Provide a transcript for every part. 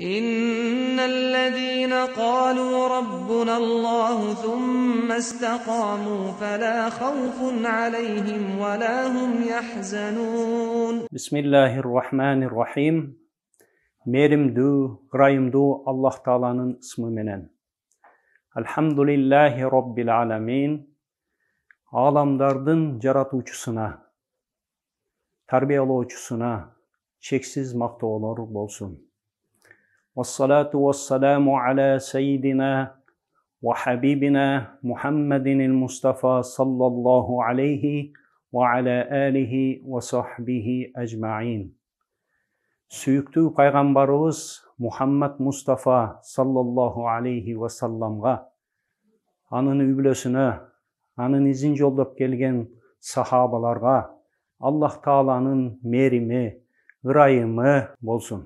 إن الذين قالوا ربنا الله ثم استقاموا فلا خوف عليهم ولا هم يحزنون بسم الله الرحمن الرحيم ميرم دو غرايم دو الله تعالى اسم منن الحمد لله رب العالمين عالم داردن جراتو وچسنا تربية الله وچسنا چكسز مقتولار بولسون والصلاة والسلام على سيدنا وحبيبنا محمد المصطفى صلى الله عليه وعلى آله وصحبه أجمعين سيكتو پیغمبروز محمد مصطفى صلى الله عليه وسلم غا أنا أنا анын үйбүлөсүнә, анын изин жолдоп келген сахабаларга ميري Тааланын мериме, ырайымы болсун.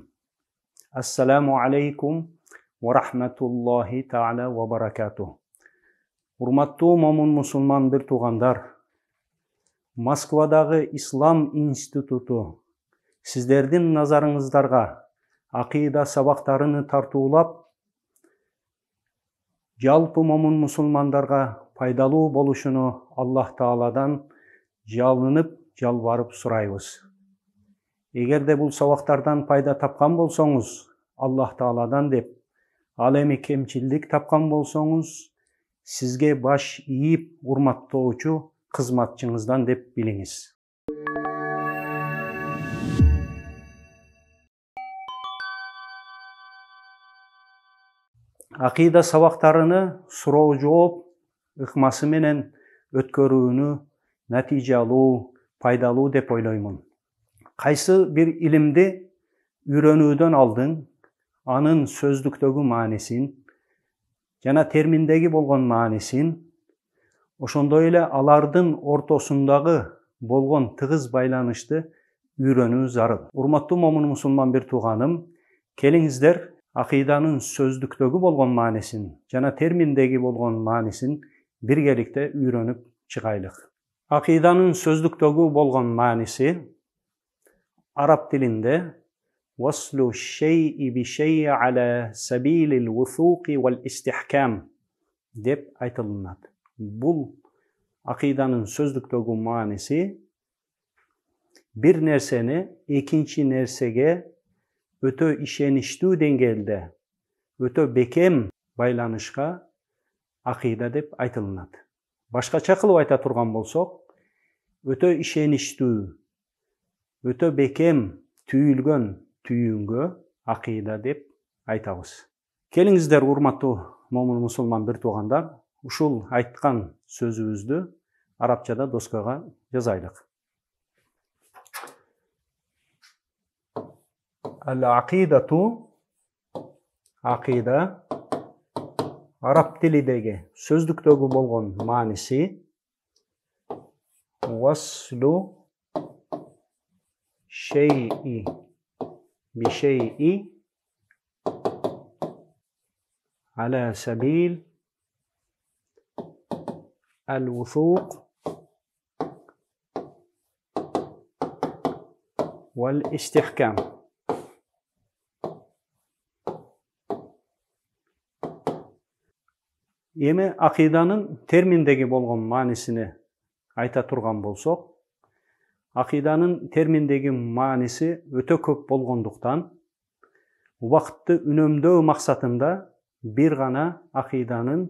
Ассаламу алейкум ва рахматуллахи таала ва баракату. Урматтуу момун мусулман бир туугандар, Москвадагы Ислам институту сиздердин назарыңыздарга ақида сабактарын тартуулап, жалпы момун мусулмандарга пайдалуу болушуну Аллах Тааладан жалынып, жалбарып сұраймыз эгерде бул сабактардан пайда тапкан болсоңуз аллах тааладан деп ал эми кемчилдик тапкан болсоңуз сизге баш ийип урматтоочу кызматчыңыздан деп билиңиз акыйда сабактарыны суроо жооп ыкмасы менен өткөрүүнү натыйжалуу пайдалуу деп ойлоймун Қайсы бір илимди үйренуден алдың, анын сөздіктегі маанисин жана терминдегі болгон маанисин ошондой эле алардын ортосундагы болгон тыгыз байланышты үйрөнүү зарыл урматтуу момун мусулман бир тууганым келиңиздер акыйданын сөздүктөгү болгон маанисин жана терминдеги болгон маанисин биргеликте үйрөнүп чыгайлык акыйданын сөздүктөгү болгон мааниси Араб тілінде vaslu şey'i bi şey'i деп айтылынады бұл ақиданың сөздіктегі мағынасы бір нәрсені екінші нәрсеге өтө ишеничтүү деңгейде өтө бекем байланышқа ақида деп айтылынат башкача қылып айта тұрған болсақ, өтө ишеничтүү өтө бекем түйүлгөн түйүнгө акыйда деп айтабыз келиңиздер урматтуу момун мусулман бир туугандар ушул айткан сөзүбүздү арабчада доскага жазайлык ал акидату ту акыйда араб тилидеги сөздүктөгү болгон мааниси васлу شيء بشيء على سبيل الوثوق والاستحكام Емі, ақиданың терминдегі болған мәнісіне айта тұрған болсақ акыйданын терминдеги мааниси өте көп болгондуктан убакытты үнөмдөө максатында бир гана акыйданын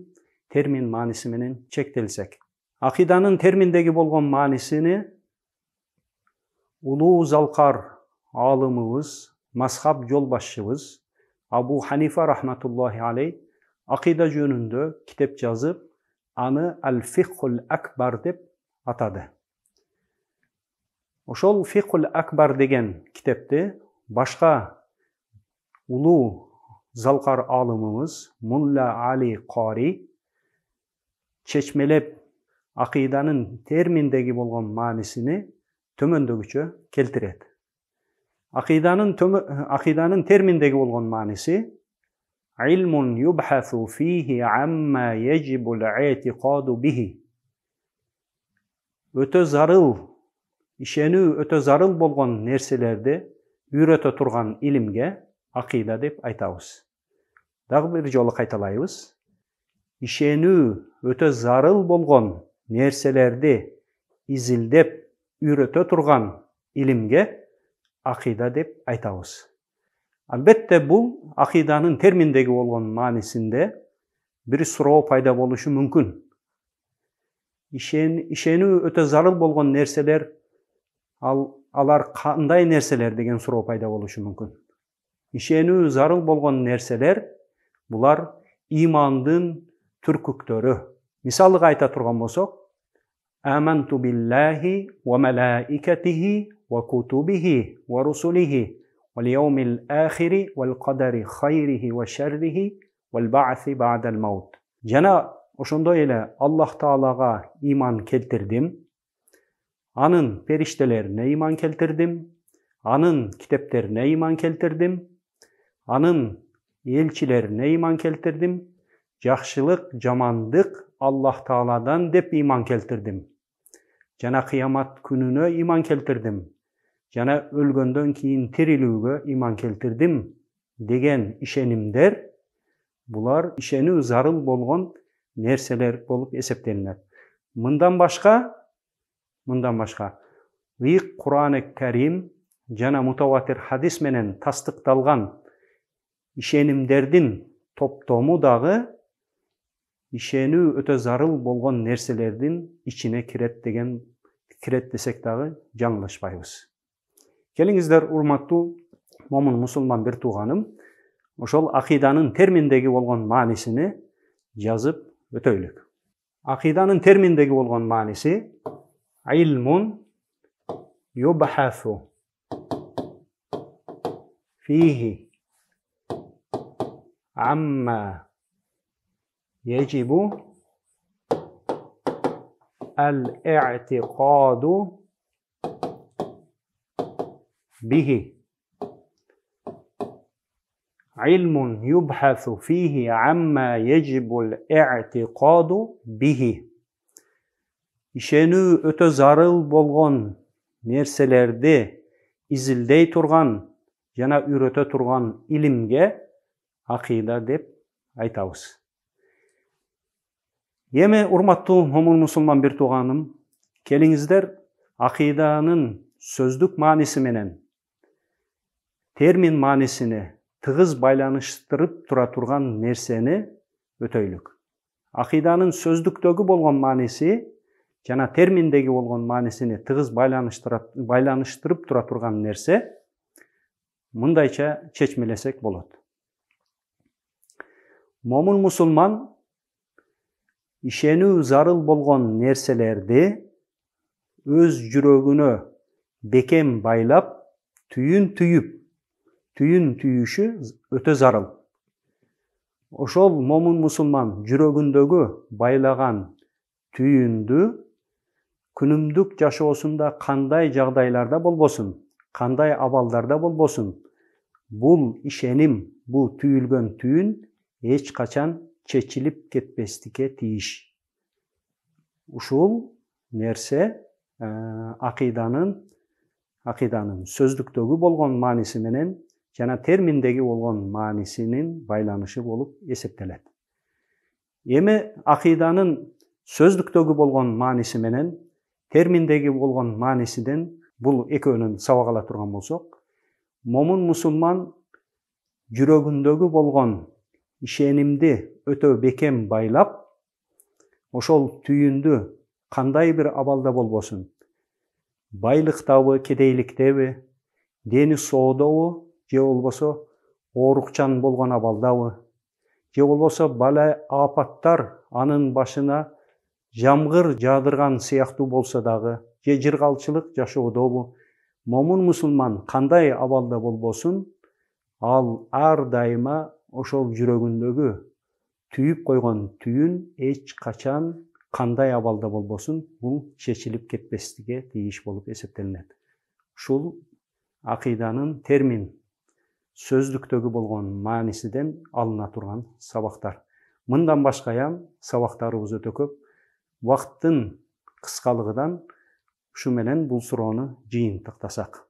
термин мааниси менен чектелсек акыйданын терминдеги болгон маанисини улуу залкар аалымыбыз масхаб жолбашчыбыз абу ханифа рахматуллахи алей, акыйда жөнүндө китеп жазып аны ал фихул акбар деп атады ошол фикул акбар деген китепти башка улуу залкар аалымыбыз мулла али кори чечмелеп акыйданын терминдеги болгон маанисини төмөндөгүчө келтирет акыйданын акыйданын терминдеги болгон мааниси علم يبحث فيه عما يجب الاعتقاد به өтө зарыл ишену өтө зарыл болгон нерселерди үйрөтө турган илимге акыйда деп айтабыз дагы бир жолу кайталайбыз ишенүү өтө зарыл болгон нерселерди изилдеп үйрөтө турган илимге акыйда деп айтабыз албетте бул акыйданын терминдеги болгон маанисинде бир суроо пайда болушу мүмкүн ишенүү өтө зарыл болгон нерселер ал алар кандай нәрселер деген суроо пайда болушу мүмкүн ишенүү зарыл болгон нерселер булар имандын түркүктөрү мисалыга айта турган болсок аманту биллахи ва малаикатихи ва кутубихи ва русулихи واليوم хайрихи уа шаррихи وشره والبعث بعد маут жана ошондой эле аллах таалага иман келтирдим Анын периштелерине иман келтірдім? Анын китептерине иман келтірдім? Анын элчилерине иман келтірдім? Жақшылық, жамандық Аллах Тааладан деп иман келтірдім. Жана қиямат күніне иман келтірдім. Жана өлгөндөн кейін тирилүүгө иман келтірдім деген ишенимдер бұлар ишенүү зарыл болған нерселер болып эсептелинет. Мындан башка мындан башка ыйык курани карим жана мутаватир хадис менен тастыкталган ишенимдердин топтому дагы ишенүү өтө зарыл болгон нерселердин ичине кирет деген кирет десек дагы жаңылышпайбыз келиңиздер урматтуу момун мусулман бир тууганым ошол акыйданын терминдеги болгон маанисини жазып өтөйлүк акыйданын терминдеги болгон мааниси علم يبحث فيه عما يجب الاعتقاد به علم يبحث فيه عما يجب الاعتقاد به ишенүү өтө зарыл болған нерселерди изилдей тұрған, жана үйрөтө турган илимге Ақида деп айтабыз эми урматтуу момун мусулман бир тууганым келиңиздер акыйданын сөздүк мааниси менен термин маанисине тыгыз байланыштырып тура турган нерсени өтөйлүк акыйданын сөздүктөгү болгон мааниси жана терминдеги болгон маанисини тыгыз байланыштырып тура турган нерсе мындайча чечмелесек болот момун мусулман ишенүү зарыл болгон нерселерди өз жүрөгүнө бекем байлап түйүн түйүп түйүн түйүшү өтө зарыл ошол момун мусулман жүрөгүндөгү байлаган түйүндү күнүмдүк жашоосунда кандай жагдайларда болбосун кандай абалдарда болбосун бул ишеним бул түйүлгөн түйүн эч качан чечилип кетпестикке тийиш ушул нерсе э, акыйданын акыйданын сөздүктөгү болгон мааниси менен жана терминдеги болгон маанисинин байланышы болуп эсептелет эми акыйданын сөздүктөгү болгон мааниси менен терминдеги болгон маанисинен бул экөөнүн сабак ала турган болсок момун мусулман жүрөгүндөгү болгон ишенимди өтө бекем байлап ошол түйүндү кандай бир абалда болбосун байлыктабы кедейликтеби дени соодобу же болбосо оорукчан болгон абалдабы же болбосо бала апаттар анын башына жамғыр жадырған сыяктуу болсо дагы же жыргалчылык жашоодобу момун мусулман кандай абалда болбосун ал ар дайыма ошол жүрөгүндөгү түйүп койгон түйүн эч качан кандай абалда болбосун бул чечилип кетпестиге тийиш болуп эсептелинет ушул акыйданын термин сөздүктөгү болгон маанисиден алына турган сабактар мындан башкаян сабактарыбыз өтө көп уақыттың қысқалығыдан менен бұл сұрауны жиынтықтасақ